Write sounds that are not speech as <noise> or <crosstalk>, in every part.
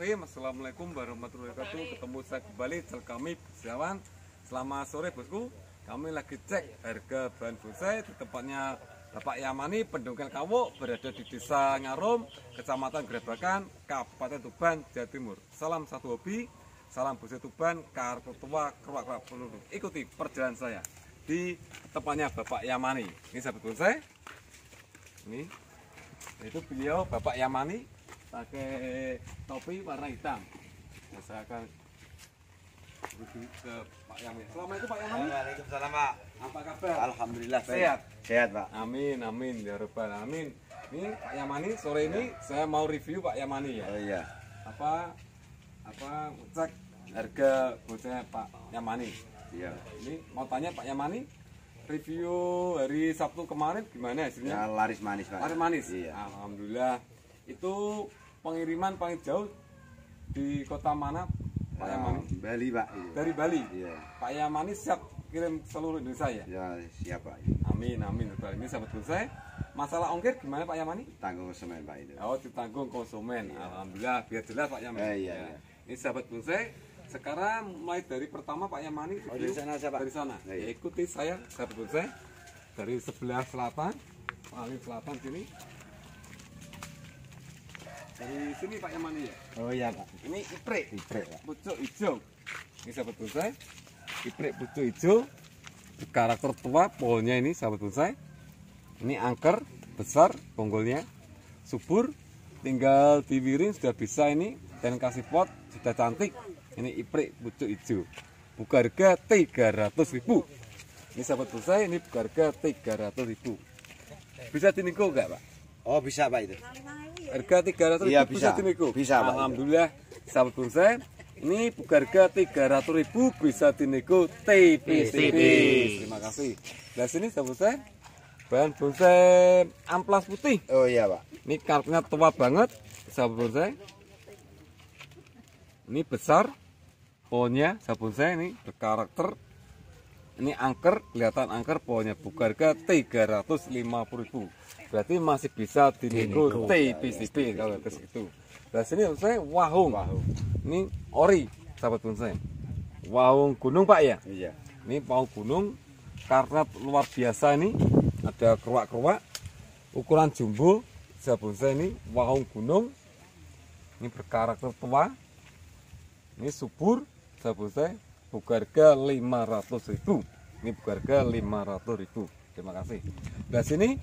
Bismillahirrahmanirrahim Assalamualaikum warahmatullahi wabarakatuh Ketemu saya kembali Cel kami Siawan Selamat sore bosku Kami lagi cek harga bahan bonsai Di tempatnya Bapak Yamani Pendongkel Kawo Berada di desa Ngarom Kecamatan Grebakan Kabupaten Tuban Jawa Timur Salam satu hobi Salam bonsai Tuban Kartu tua keruak keruak peluru Ikuti perjalanan saya Di tempatnya Bapak Yamani Ini sahabat bonsai Ini itu beliau Bapak Yamani pakai topi warna hitam saya akan pergi ke Pak Yamin selama itu Pak Yamin Waalaikumsalam Pak apa kabar Alhamdulillah baik. sehat sehat Pak amin amin ya rabbal amin ini Pak Yamani sore ini ya. saya mau review Pak Yamani ya oh iya apa apa cek harga bocah Pak Yamani iya ini mau tanya Pak Yamani review hari Sabtu kemarin gimana hasilnya ya, laris manis Pak laris manis iya. Alhamdulillah itu pengiriman paling jauh di kota mana Pak ya, Yamani? Bali Pak. Iya. Dari Bali. Iya. Pak Yamani siap kirim seluruh Indonesia ya? Ya siap Pak. Iya. Amin amin. Ini sahabat saya. Masalah ongkir gimana Pak Yamani? Tanggung konsumen Pak itu. Oh ditanggung konsumen. Iya. Alhamdulillah biar jelas Pak Yamani. Eh, iya, ya. iya. Ini sahabat saya sekarang mulai dari pertama Pak Yamani oh, dari sana siapa? Pak. dari sana ya. ikuti saya sahabat saya dari sebelah selatan paling selatan sini dari sini Pak Yaman ya? Oh iya Pak. Ini iprek iprek Pak. Pucuk hijau. Ini sahabat bonsai. iprek pucuk hijau. Karakter tua pohonnya ini sahabat bonsai. Ini angker besar punggulnya Subur. Tinggal diwiring sudah bisa ini. Dan kasih pot sudah cantik. Ini iprek pucuk hijau. Buka harga 300 ribu. Ini sahabat bonsai ini buka harga 300 ribu. Bisa dinego enggak Pak? Oh bisa Pak itu harga 300 ribu iya, ribu bisa, dinego. bisa Pak. Alhamdulillah sahabat bonsai ini buka harga 300 ribu bisa dinego tipis tipis terima kasih nah sini sahabat saya bahan bonsai amplas putih oh iya Pak ini kartunya tua banget sahabat bonsai ini besar pohonnya sahabat bonsai ini berkarakter ini angker kelihatan angker pohonnya buka harga 350.000 berarti masih bisa dinego TPCP kalau ke situ nah sini saya wahung. wahung ini ori sahabat bonsai wahung gunung pak ya iya ini wahung gunung karena luar biasa ini ada keruak-keruak ukuran jumbo sahabat bonsai ini wahung gunung ini berkarakter tua ini subur sahabat bonsai buka harga 500 ribu ini buka harga 500 ribu terima kasih nah sini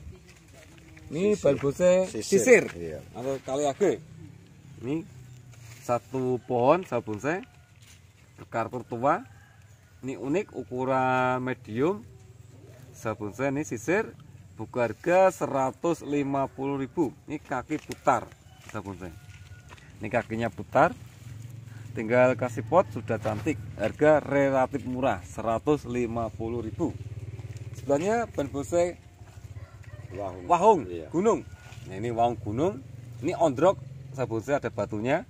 ini balbose sisir, sisir. Iya. atau kaliage ini satu pohon sabun saya karpur tua ini unik ukuran medium Sabun saya ini sisir buka harga ribu. ini kaki putar sabun saya. ini kakinya putar Tinggal kasih pot sudah cantik. Harga relatif murah, 150.000. Sebenarnya ban bonsai wahung, wahung iya. gunung. Nah, ini wahung gunung. Ini ondrok sabonsai ada batunya.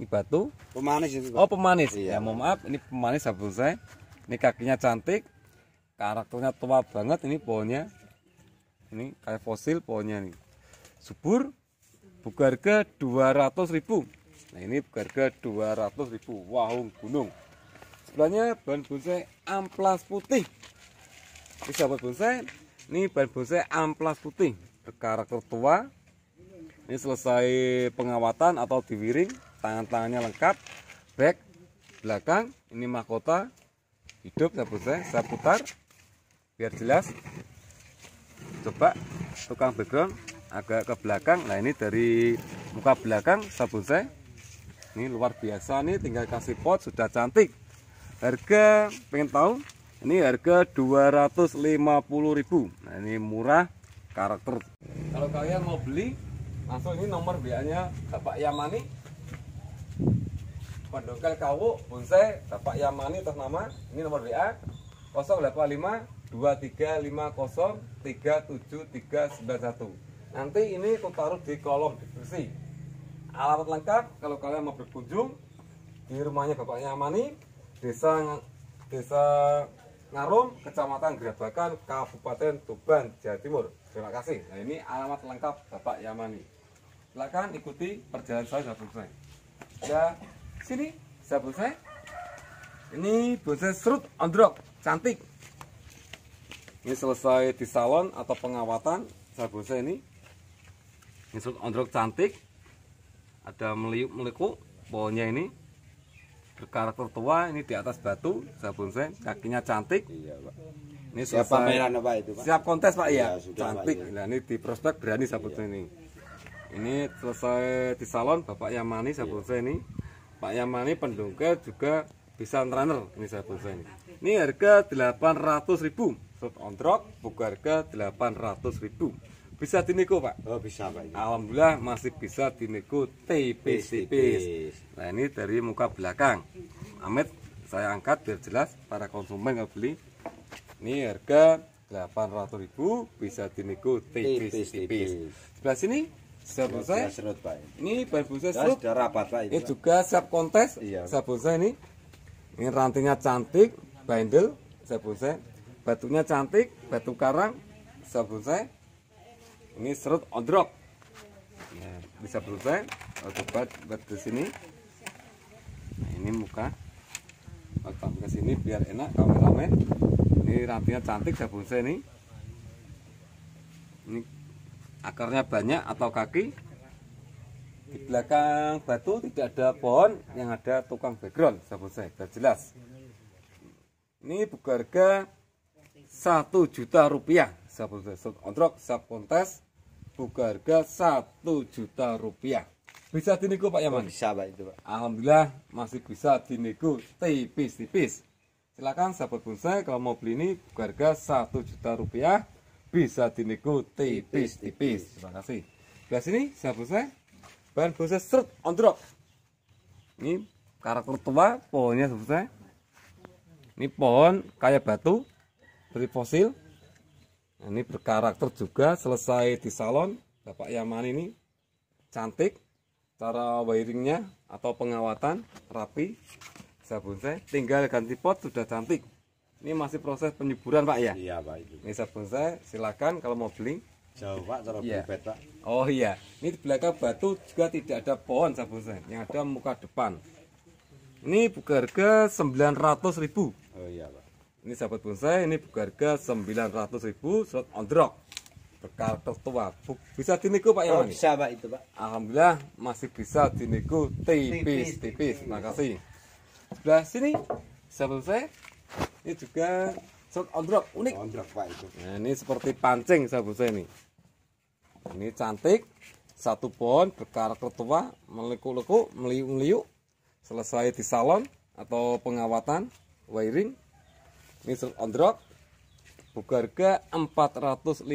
Ini batu. Pemanis itu. Oh, pemanis. Iya. Ya, mohon maaf, ini pemanis sabonsai. Ini kakinya cantik. Karakternya tua banget ini pohonnya. Ini kayak fosil pohonnya nih subur buka harga 200 ribu Nah ini harga 200.000 wahung gunung. Sebelahnya bahan bonsai amplas putih. Ini sahabat bonsai, ini bahan bonsai amplas putih berkarakter tua. Ini selesai pengawatan atau diwiring, tangan-tangannya lengkap, back, belakang, ini mahkota, hidup sahabat bonsai, saya putar biar jelas. Coba tukang background agak ke belakang. Nah ini dari muka belakang sabun saya ini luar biasa nih tinggal kasih pot sudah cantik harga pengen tahu ini harga 250.000 nah ini murah karakter kalau kalian mau beli langsung ini nomor biayanya nya Bapak Yamani Pendokal Kawu Bonsai Bapak Yamani atas nama ini nomor WA 085 2350 37391 nanti ini aku taruh di kolom deskripsi Alamat lengkap kalau kalian mau berkunjung di rumahnya Bapaknya Amani, Desa Desa Narum, Kecamatan Gerabakan, Kabupaten Tuban, Jawa Timur. Terima kasih. Nah, ini alamat lengkap Bapak Yamani. Silakan ikuti perjalanan saya sudah selesai. Ya, sini sudah selesai. Ini bonsai serut ondrok, cantik. Ini selesai di salon atau pengawatan saya bonsai ini. Ini serut ondrok cantik ada meliuk meliku pohonnya ini berkarakter tua ini di atas batu sabun sen kakinya cantik iya, pak. ini siap selesai, pameran apa itu pak siap kontes pak iya, ya sudah, cantik pak, iya. nah ini di prospek berani sabun iya. ini ini selesai di salon bapak Yamani sabun iya. ini Pak Yamani pendongkel juga bisa runner ini sabun saya ini ini harga 800.000 shot on drop buka harga ribu bisa dinego pak oh bisa pak iya. alhamdulillah masih bisa dinego tipis nah ini dari muka belakang Amit saya angkat biar jelas para konsumen yang beli ini harga ribu bisa dinego tipis sebelah sini sabun saya serut ini bahan busa ya, serut sudah rapat pak ini, ini juga siap kontes iya. sabun saya ini ini rantingnya cantik bindel sabun saya batunya cantik batu karang sabun saya ini serut odrok ya, bisa berubah untuk obat buat ke sini nah ini muka obat ke sini biar enak kameramen ini rantingnya cantik saya saya ini ini akarnya banyak atau kaki di belakang batu tidak ada pohon yang ada tukang background saya sudah jelas ini buka harga satu juta rupiah saya serut ontrok saya kontes buka harga satu juta rupiah bisa dinego Pak Yaman? Oh, bisa Pak itu Pak Alhamdulillah masih bisa dinego tipis-tipis silakan sahabat bonsai kalau mau beli ini buka harga satu juta rupiah bisa dinego tipis-tipis terima kasih belah ini sahabat bonsai bahan bonsai serut on drop ini karakter tua pohonnya sahabat bonsai ini pohon kayak batu dari fosil nah, ini berkarakter juga selesai di salon Bapak Yaman ini cantik cara wiringnya atau pengawatan rapi sabun saya tinggal ganti pot sudah cantik ini masih proses penyuburan Pak ya iya Pak itu. ini sabun saya silakan kalau mau beli jauh Pak cara iya. beli oh iya ini di belakang batu juga tidak ada pohon sabun saya yang ada muka depan ini buka harga 900 ribu oh iya Pak ini sahabat bonsai ini harga 900.000 ribu on drop. Bekal tertua. bisa diniku pak oh, ya bisa pak itu pak alhamdulillah masih bisa diniku tipis tipis, terima kasih. sebelah sini sahabat bonsai ini juga slot drop unik drop pak itu nah, ini seperti pancing sahabat bonsai ini ini cantik satu pohon berkarakter tertua, melekuk-lekuk, meliuk-meliuk selesai di salon atau pengawatan wiring ini drop buka harga 450.000.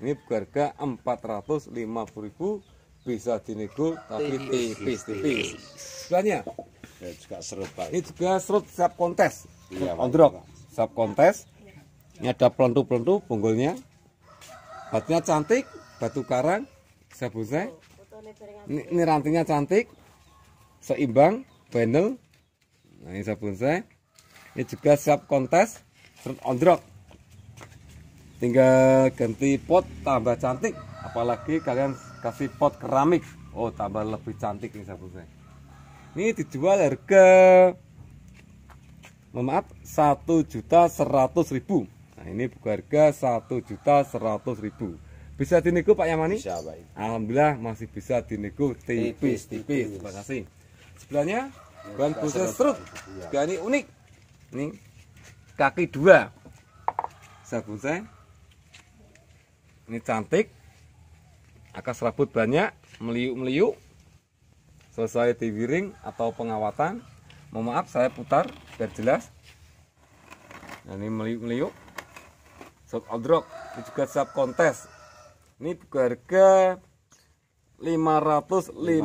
Ini buka harga 450.000 bisa dinego tapi tipis-tipis. Selanjutnya ya, juga serut Ini juga serut siap kontes. Iya, ondrok siap kontes. Ini ada pelentu-pelentu punggulnya. Batunya cantik, batu karang, Sabun Ini, ini rantingnya cantik, seimbang, panel. Nah ini sabun saya ini juga siap kontes serut ondrok tinggal ganti pot tambah cantik apalagi kalian kasih pot keramik oh tambah lebih cantik nih sahabat saya ini dijual harga mohon maaf satu juta seratus ribu nah ini buka harga satu juta seratus ribu bisa dinego Pak Yamani? Bisa Pak. Alhamdulillah masih bisa dinego tipis-tipis. Terima kasih. Sebelahnya bahan khusus serut, iya. Juga ini unik ini kaki dua serabutnya ini cantik akar serabut banyak meliuk-meliuk selesai diwiring atau pengawatan mohon maaf saya putar biar jelas nah, ini meliuk-meliuk sok odrok ini juga siap kontes ini harga 550.000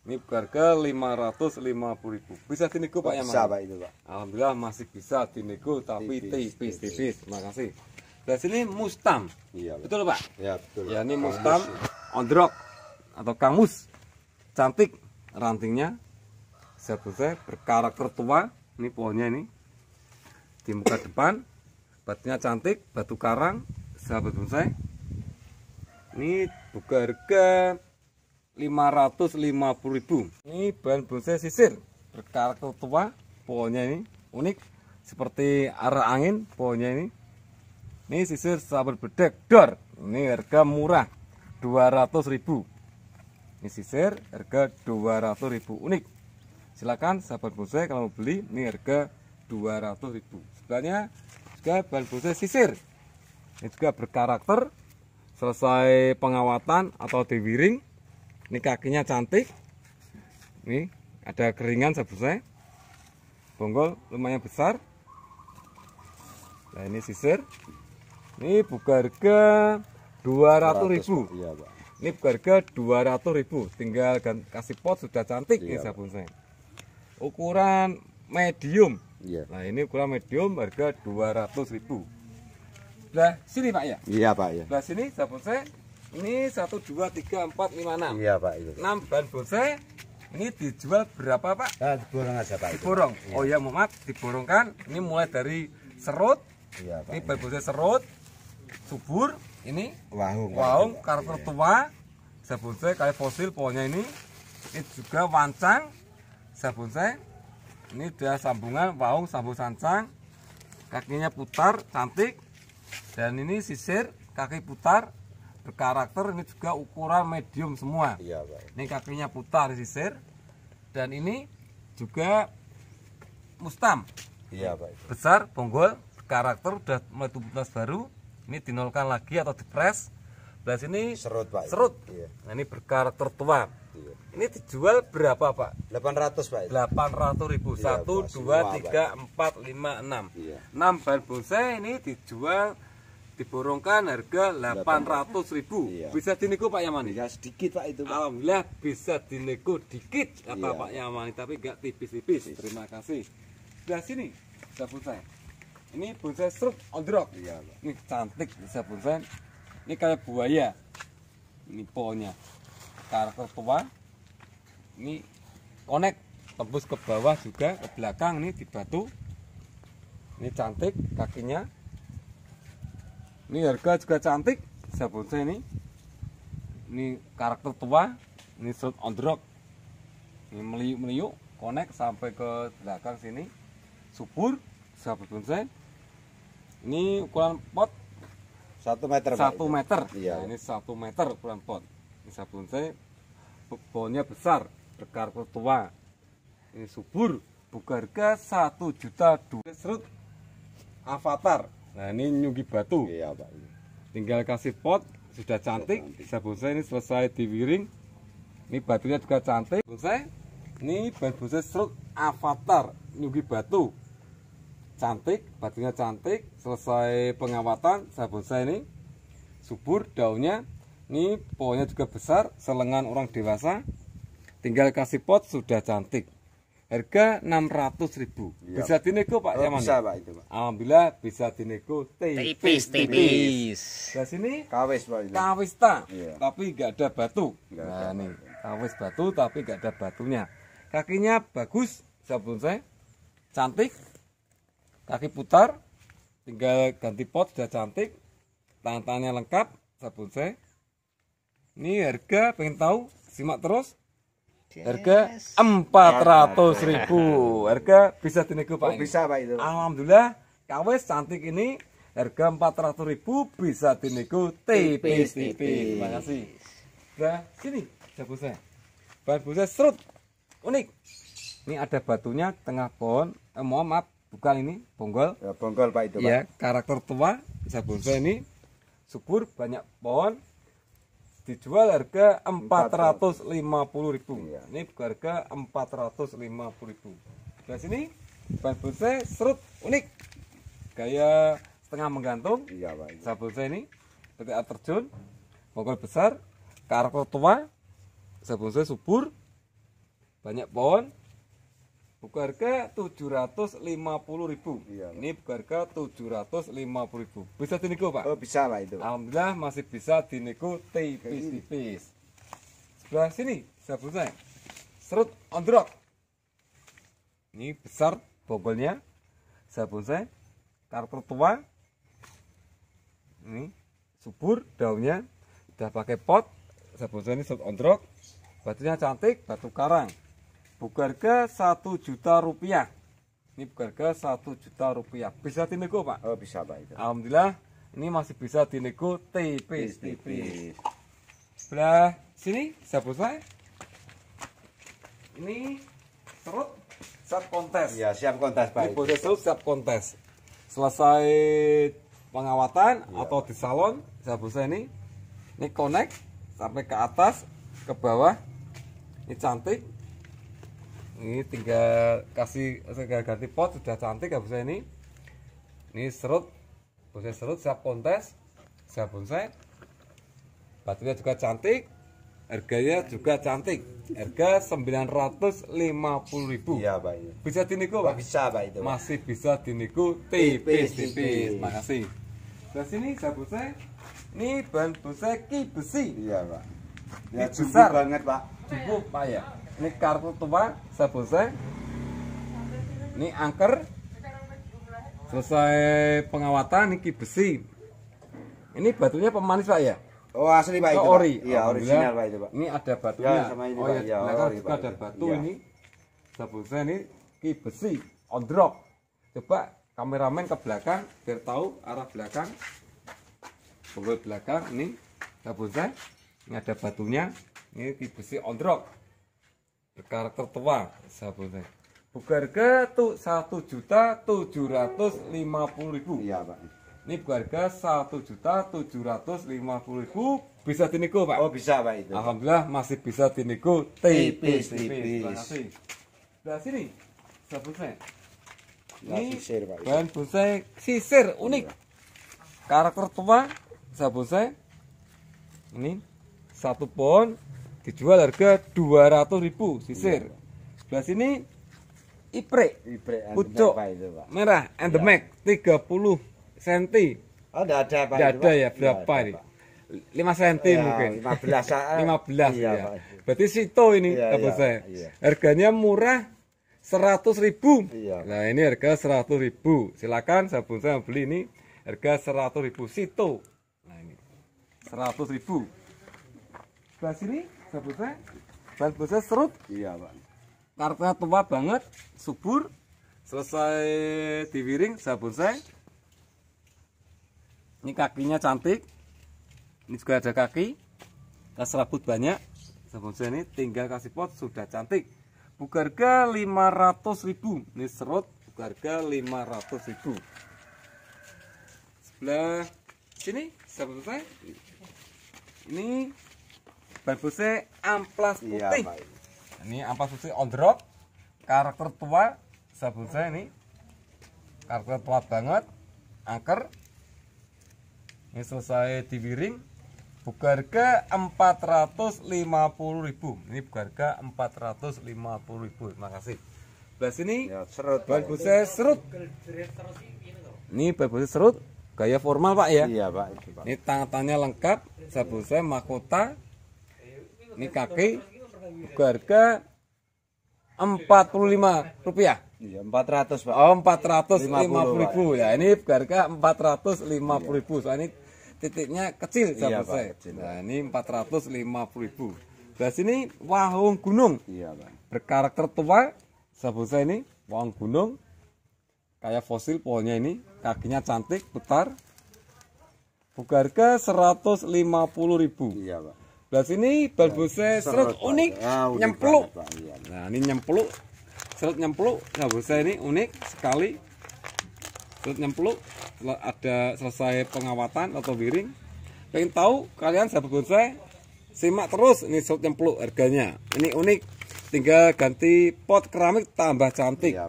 ini harga 550.000. Bisa dinego Pak Yaman? Bisa Pak itu Pak. Alhamdulillah masih bisa dinego tapi tipis-tipis. terima kasih Dan sini Mustam. Iya, Pak. Betul Pak? Iya, betul. Ya, ini Mustam on rock atau Kamus. Cantik rantingnya. Sebetulnya berkarakter tua. Ini pohonnya ini. Di muka depan batunya cantik, batu karang. Sahabat bonsai. Ini buka harga 550.000 ini bahan bonsai sisir berkarakter tua pohonnya ini unik seperti arah angin pohonnya ini ini sisir sabar bedek dor ini harga murah 200.000 ini sisir harga 200.000 unik silakan sahabat bonsai kalau mau beli ini harga 200.000 Sebenarnya juga bahan bonsai sisir ini juga berkarakter selesai pengawatan atau diwiring ini kakinya cantik ini ada keringan sebesar bonggol lumayan besar nah ini sisir ini buka harga 200 ribu iya, ini buka harga 200 ribu tinggal kasih pot sudah cantik iya, ini sabun saya ukuran medium iya. nah ini ukuran medium harga 200 ribu belah sini Pak ya iya Pak ya belah sini sabun saya ini satu dua tiga empat 5 6. Iya, Pak, itu. 6 ban bonsai. Ini dijual berapa, Pak? Nah, diborong aja, Pak. Diborong. Itu. Iya. Oh iya, mohon maaf, diborongkan. Ini mulai dari serut. Iya, Pak. Ini ban bonsai serut, subur, ini wahung, wahung, karakter iya. tua. saya kayak fosil pohonnya ini. Ini juga wancang saya Ini dia sambungan wahung sambung sancang. Kakinya putar, cantik. Dan ini sisir kaki putar berkarakter ini juga ukuran medium semua iya, Pak. ini kakinya putar sisir dan ini juga mustam iya, Pak. besar bonggol karakter udah mulai tumbuh baru ini dinolkan lagi atau dipres belas ini serut Pak serut iya. nah, ini berkarakter tua iya. ini dijual berapa Pak? 800 Pak 800 ribu iya, 1, 2, 3, 4, 5, 6 iya. 6 bahan bonsai ini dijual diborongkan harga 800 ribu iya. bisa dinego Pak Yamani bisa sedikit Pak itu Pak. Alhamdulillah bisa dinego dikit apa iya. Pak Yamani tapi gak tipis-tipis terima kasih sudah sini sabun saya ini bonsai struk on the rock iya, ini cantik bisa saya ini kayak buaya ini pohonnya karakter tua ini konek tembus ke bawah juga ke belakang ini di batu ini cantik kakinya ini harga juga cantik saya ini ini karakter tua ini serut on the rock ini meliuk meliuk connect sampai ke belakang sini subur saya bonsai ini ukuran pot satu meter satu meter iya. nah, ini satu meter ukuran pot ini saya, bonsai pohonnya besar berkarakter tua ini subur buka harga satu juta dua serut avatar Nah ini nyugi batu. Iya pak. Tinggal kasih pot sudah cantik. Bisa bonsai ini selesai diwiring. Ini batunya juga cantik. Bonsai. Ini bahan bonsai serut avatar nyugi batu. Cantik, batunya cantik. Selesai pengawatan sabun saya ini. Subur daunnya. Ini pohonnya juga besar, selengan orang dewasa. Tinggal kasih pot sudah cantik harga 600 ribu iya. bisa dinego Pak oh, bisa ya? Pak itu Pak Alhamdulillah bisa dinego tipis tipis Di sini kawis Pak kawis ta, iya. yeah. tapi nggak ada batu gak nah ada nih kawis batu tapi nggak ada batunya kakinya bagus sabun saya cantik kaki putar tinggal ganti pot sudah cantik Tangan-tangannya lengkap sabun saya ini harga pengen tahu simak terus harga empat ratus ribu harga bisa dinego pak oh, bisa pak itu alhamdulillah kawes cantik ini harga empat ratus ribu bisa dinego tipis tipis terima kasih nah sini jago saya bahan busa serut unik ini ada batunya tengah pohon eh, mohon maaf bukan ini bonggol ya, bonggol pak itu pak. ya karakter tua bisa bonsai ini subur banyak pohon dijual harga empat ratus lima 450.000. Iya. Ini harga ribu Di sini ban bonsai serut unik. Gaya setengah menggantung. Iya, Pak. Sabun saya ini seperti terjun, bongkol besar, karakter tua, sabun saya subur, banyak pohon, tujuh iya, harga 750.000. Iya, ribu. ini lima harga 750.000. Bisa dinego, Pak? Oh, bisa, lah itu. Alhamdulillah masih bisa dinego tipis-tipis. Sebelah sini, saya sabunnya. Serut on rock Ini besar bogolnya. Saya saya karpet tua. Ini subur daunnya. Sudah pakai pot. Sabun saya ini serut on rock Batunya cantik, batu karang harga satu juta rupiah. Ini harga satu juta rupiah. Bisa dinego pak? Oh bisa pak itu. Alhamdulillah ini masih bisa dinego tipis tipis. Sebelah sini saya saya. Ini serut siap kontes. Ya siap kontes pak. Ini bodi serut siap kontes. Selesai pengawatan ya. atau di salon saya saya ini. Ini connect sampai ke atas ke bawah. Ini cantik ini tinggal kasih saya ganti pot sudah cantik habisnya ini ini serut bonsai serut siap kontes siap bonsai batunya juga cantik harganya juga cantik harga 950.000 iya Pak ya. bisa diniku Pak? bisa Pak itu masih bisa diniku tipis-tipis makasih dan sini siap bonsai ini bahan bonsai ki besi iya Pak ya, ini besar banget Pak cukup Pak ya ini kartu tua selesai. ini angker selesai pengawatan ini ki besi ini batunya pemanis pak ya Oh asli pak oh, itu. Ori. Iya original pak itu pak. Ini ada batunya. Ya, sama ini, oh iya. ya, ya pak, ada batu ya. ini. selesai ini ki besi on drop. Coba kameramen ke belakang biar tahu arah belakang. Pukul belakang ini selesai ini ada batunya. Ini kibesi besi on drop karakter tua buka harga tuh satu juta tujuh ratus lima puluh ribu. Iya pak. Ini harga satu juta tujuh ratus lima puluh ribu bisa diniku pak. Oh bisa pak itu. Alhamdulillah masih bisa diniku tipis tipis. tipis. Nah sini sahabat saya. Ini sisir, pak, bahan bonsai sisir unik. Iya. Karakter tua sabun saya. Ini satu pohon dijual harga dua ratus ribu sisir iya, sebelah sini Ipre, Ipre pucuk merah and the mac 30 cm oh enggak ada apa enggak ada ya berapa ini 5 cm ya, mungkin 15 15 <laughs> iya, ya. berarti sito ini iya, iya, saya harganya murah seratus ribu iya. nah ini harga seratus ribu silakan sabun saya beli ini harga seratus ribu sito nah ini seratus ribu sebelah sini Sebutnya ban busnya serut. Iya, Pak. Karena tua banget, subur. Selesai diwiring sabun saya. Ini kakinya cantik. Ini juga ada kaki. Kas rambut banyak. Sabun saya ini tinggal kasih pot sudah cantik. Bugarga ribu. Ini serut bugarga ribu. Sebelah sini sabun saya. Ini busnya amplas iya, putih. Iya, ini amplas putih on the Karakter tua, sabun saya ini karakter tua banget, angker. Ini selesai diwiring. Buka harga 450.000. Ini buka harga 450.000. Terima kasih. Belas ini ya, serut. serut. Ini busnya serut gaya formal pak ya iya pak, itu, pak. ini tangannya lengkap saya mahkota ini kaki harga empat puluh lima rupiah. Iya, empat ratus pak. Oh, empat ratus lima puluh ribu ya. Ini harga empat ratus lima puluh ribu. Soalnya ini titiknya kecil, iya, pak, saya. Kecil, nah, ini empat ratus lima puluh ribu. Belas ini wahung gunung. Iya, pak. Berkarakter tua, sahabat saya ini wahung gunung. Kayak fosil pohonnya ini, kakinya cantik, putar Harga seratus ribu. Iya, Belah sini balbose nah, serut ah, unik, nyempluk. Iya, iya. Nah, ini nyempluk. Serut nyempluk, nah, balbose ini unik sekali. Serut nyempluk ada selesai pengawatan atau biring Pengen tahu kalian sahabat bonsai simak terus ini serut nyempluk harganya. Ini unik. Tinggal ganti pot keramik tambah cantik. Ya,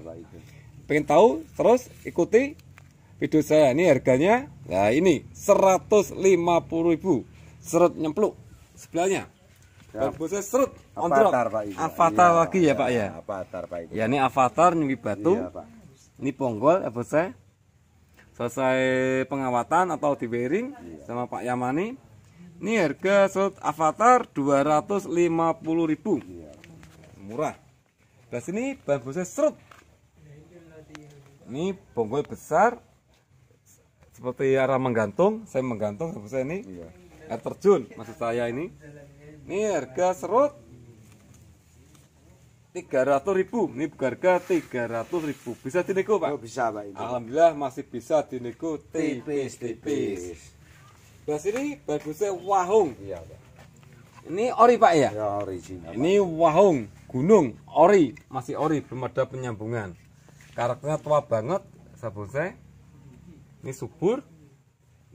Pengen tahu terus ikuti video saya. Ini harganya. Nah, ini 150.000 serut nyempluk sebelahnya. bagusnya serut kontrol. Avatar Pak. Avatar iya, lagi ya Pak ya. Avatar Pak iki. Ya ini avatar nyumbi batu. Iya, Ini bonggol Pak Selesai pengawatan atau di bearing iya. sama Pak Yamani. Ini harga serut avatar 250.000. Iya. Murah. Dan sini bagusnya serut. Ini bonggol besar seperti arah menggantung, saya menggantung, saya ini iya air terjun maksud saya ini ini harga serut 300 ribu ini harga 300 ribu bisa dinego pak? Oh, bisa pak Alhamdulillah masih bisa dinego tipis-tipis bahas ini bagusnya wahung iya pak ini ori pak ya? ya ori sini, pak. ini wahung gunung ori masih ori belum ada penyambungan karakternya tua banget sabun saya ini subur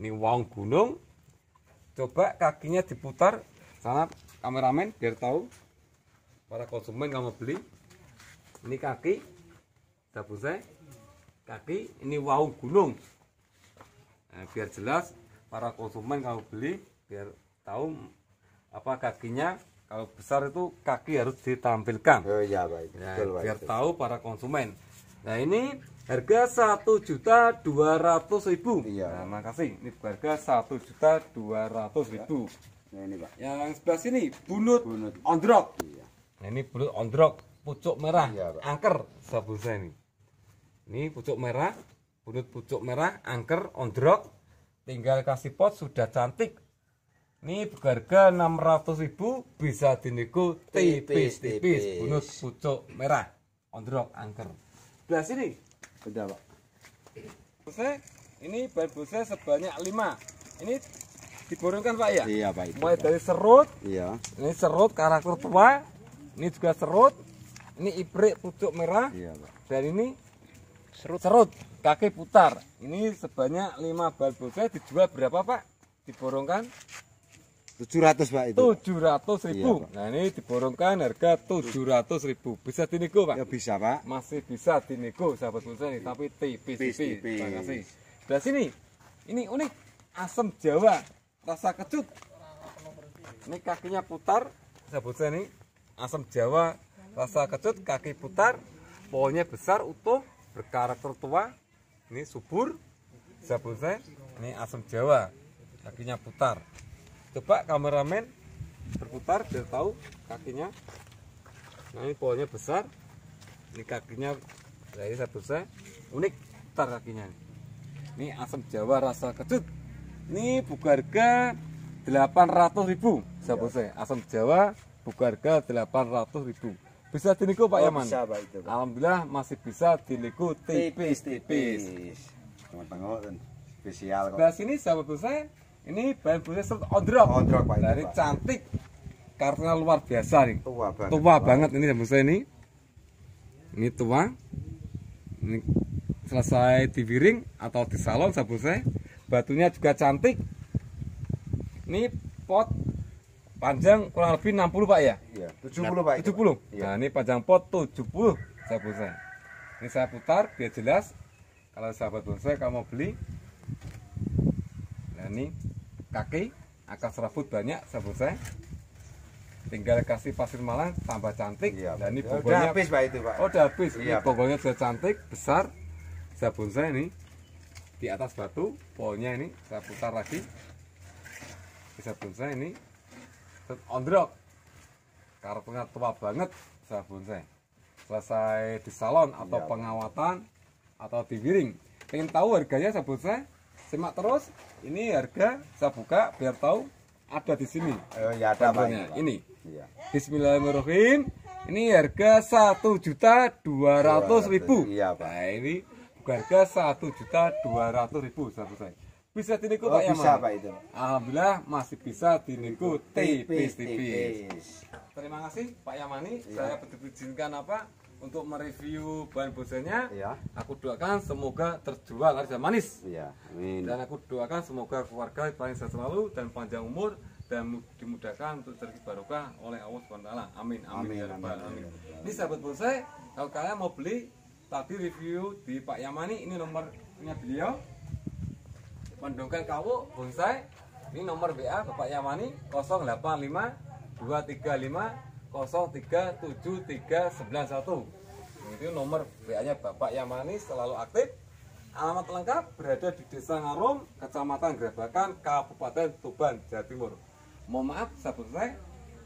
ini wahung gunung coba kakinya diputar sana kameramen biar tahu para konsumen kalau mau beli ini kaki sabun saya kaki ini wau gunung nah, biar jelas para konsumen kalau beli biar tahu apa kakinya kalau besar itu kaki harus ditampilkan oh, ya, baik. Nah, Betul, baik. biar tahu para konsumen nah ini harga satu juta dua ratus ribu iya nah, makasih ini harga satu juta dua ratus ribu nah ini pak yang sebelah sini bunut, bunut. ondrok iya. nah ini bunut ondrok pucuk merah iya, angker sabun saya ini ini pucuk merah bunut pucuk merah angker ondrok tinggal kasih pot sudah cantik ini harga ribu. bisa dinego tipis-tipis bunut pucuk merah ondrok angker belah sini beda pak busnya ini bahan busnya sebanyak lima ini diborongkan pak ya iya pak itu, mulai pak. dari serut iya ini serut karakter tua ini juga serut ini ibrik pucuk merah iya pak dan ini serut serut kaki putar ini sebanyak lima bal buse dijual berapa pak diborongkan 700 Pak itu. 700 iya, ribu. Iya, Nah ini diborongkan harga 700 ribu. Bisa dinego Pak? Ya bisa Pak. Masih bisa dinego sahabat pulsa ini. tapi tipis tipis. Terima kasih. dari sini, ini unik, asam Jawa, rasa kecut. Ini kakinya putar, sahabat saya ini asam Jawa, rasa kecut, kaki putar, pohonnya besar, utuh, berkarakter tua. Ini subur, sahabat saya. ini asam Jawa, kakinya putar coba kameramen berputar biar tahu kakinya nah ini polnya besar ini kakinya dari nah, satu saya unik putar kakinya ini asam jawa rasa kecut ini buka harga 800 ribu sahabat iya. saya asam jawa buka harga 800 ribu bisa diniku Pak oh, Yaman. Bisa, Pak, itu, Pak. Alhamdulillah masih bisa diniku tipis-tipis. Teman tengok spesial kok. Nah sini sahabat saya ini bahan busnya serut ondrok. Ondrok Pak. Dari nah, cantik. Karena luar biasa nih. Tua banget. Tua banget ini bahan busnya ini. Ini tua. Ini selesai diwiring atau di salon sabun saya. Batunya juga cantik. Ini pot panjang kurang lebih 60 Pak ya? Iya, 70 Pak. 70. Itu, Pak. Nah, ini panjang pot 70 sabun saya. Ini saya putar biar jelas. Kalau sahabat bonsai kamu beli. Nah, ini kaki akan serabut banyak sabun saya tinggal kasih pasir malang tambah cantik iya, dan ini pokoknya udah habis pak itu pak oh udah habis iya, ini sudah cantik besar sabun saya ini di atas batu pohonnya ini saya putar lagi bisa saya ini ondrok kartunya tua banget saya bonsai selesai di salon atau iya, pengawatan atau di wiring ingin tahu harganya saya bonsai simak terus ini harga saya buka biar tahu ada di sini oh, ya ada ini, ini ya. Bismillahirrahmanirrahim ini harga satu juta dua ratus ribu ya Pak nah, ini harga satu juta dua ratus ribu selesai bisa diniku oh, Pak ya, bisa Yaman. Pak itu Alhamdulillah masih bisa diniku tipis-tipis terima kasih Pak Yamani ya. saya betul-betul apa untuk mereview bahan bosanya ya. aku doakan semoga terjual dan manis ya, amin. dan aku doakan semoga keluarga paling sehat selalu dan panjang umur dan dimudahkan untuk rezeki barokah oleh Allah SWT amin amin, amin, ya amin, amin. Ya ini sahabat bonsai kalau kalian mau beli tadi review di Pak Yamani ini nomornya beliau mendongkang kawu bonsai ini nomor WA Bapak Yamani 085 235 037391 itu nomor WA nya Bapak Yamani selalu aktif alamat lengkap berada di Desa Ngarum Kecamatan Grabakan Kabupaten Tuban Jawa Timur mohon maaf selesai saya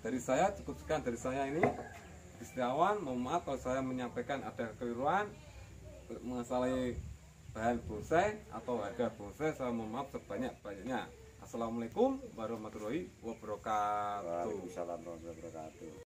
dari saya cukup sekian dari saya ini istiawan mohon maaf kalau saya menyampaikan ada keliruan mengenai bahan bonsai atau harga bonsai saya mohon maaf sebanyak-banyaknya Assalamualaikum warahmatullahi wabarakatuh. Waalaikumsalam warahmatullahi wabarakatuh.